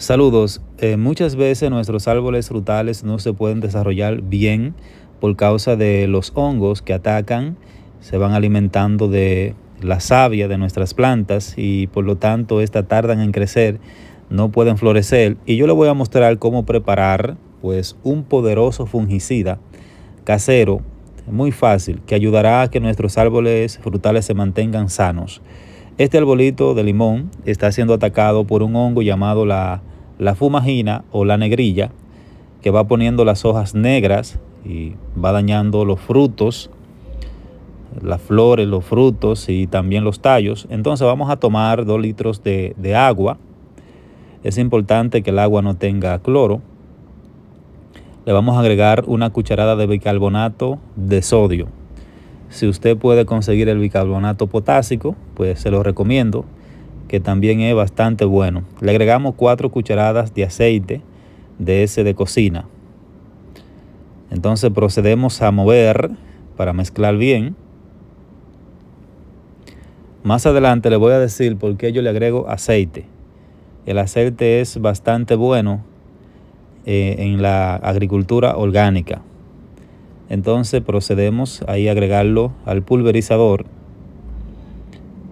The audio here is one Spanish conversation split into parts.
Saludos. Eh, muchas veces nuestros árboles frutales no se pueden desarrollar bien por causa de los hongos que atacan, se van alimentando de la savia de nuestras plantas y por lo tanto estas tardan en crecer, no pueden florecer. Y yo le voy a mostrar cómo preparar pues un poderoso fungicida casero, muy fácil, que ayudará a que nuestros árboles frutales se mantengan sanos. Este arbolito de limón está siendo atacado por un hongo llamado la la fumagina o la negrilla que va poniendo las hojas negras y va dañando los frutos, las flores, los frutos y también los tallos. Entonces vamos a tomar 2 litros de, de agua. Es importante que el agua no tenga cloro. Le vamos a agregar una cucharada de bicarbonato de sodio. Si usted puede conseguir el bicarbonato potásico, pues se lo recomiendo que también es bastante bueno. Le agregamos 4 cucharadas de aceite de ese de cocina. Entonces procedemos a mover para mezclar bien. Más adelante le voy a decir por qué yo le agrego aceite. El aceite es bastante bueno eh, en la agricultura orgánica. Entonces procedemos ahí a agregarlo al pulverizador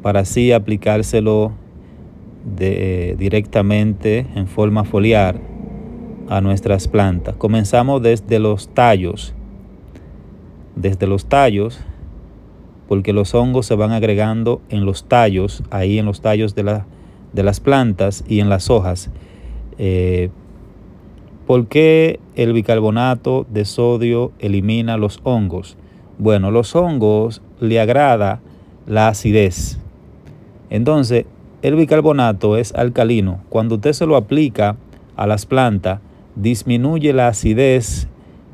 para así aplicárselo de, directamente en forma foliar a nuestras plantas. Comenzamos desde los tallos, desde los tallos, porque los hongos se van agregando en los tallos, ahí en los tallos de, de las plantas y en las hojas. Eh, porque el bicarbonato de sodio elimina los hongos? Bueno, los hongos le agrada la acidez. Entonces, el bicarbonato es alcalino. Cuando usted se lo aplica a las plantas, disminuye la acidez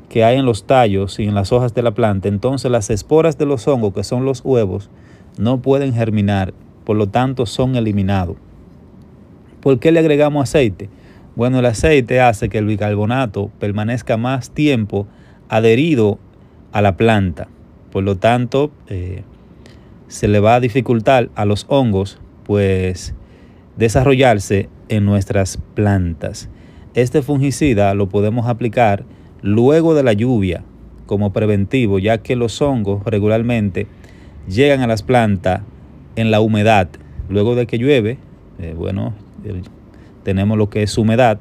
que hay en los tallos y en las hojas de la planta. Entonces las esporas de los hongos, que son los huevos, no pueden germinar. Por lo tanto, son eliminados. ¿Por qué le agregamos aceite? Bueno, el aceite hace que el bicarbonato permanezca más tiempo adherido a la planta. Por lo tanto, eh, se le va a dificultar a los hongos pues desarrollarse en nuestras plantas. Este fungicida lo podemos aplicar luego de la lluvia como preventivo, ya que los hongos regularmente llegan a las plantas en la humedad. Luego de que llueve, eh, bueno, tenemos lo que es humedad,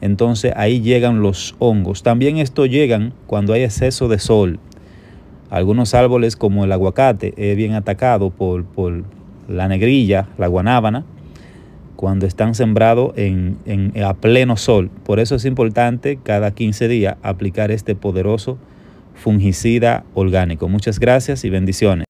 entonces ahí llegan los hongos. También esto llegan cuando hay exceso de sol. Algunos árboles como el aguacate es bien atacado por, por la negrilla, la guanábana, cuando están sembrados en, a pleno sol. Por eso es importante cada 15 días aplicar este poderoso fungicida orgánico. Muchas gracias y bendiciones.